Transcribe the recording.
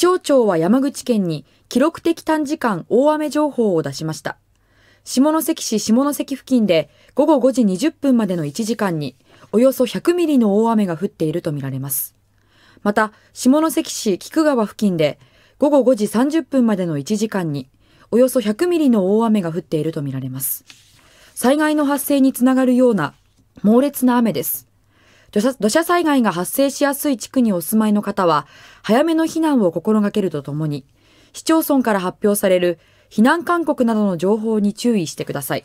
気象庁は山口県に記録的短時間大雨情報を出しました。下関市下関付近で午後5時20分までの1時間におよそ100ミリの大雨が降っているとみられます。また、下関市菊川付近で午後5時30分までの1時間におよそ100ミリの大雨が降っているとみられます。災害の発生につながるような猛烈な雨です。土砂災害が発生しやすい地区にお住まいの方は、早めの避難を心がけるとともに、市町村から発表される避難勧告などの情報に注意してください。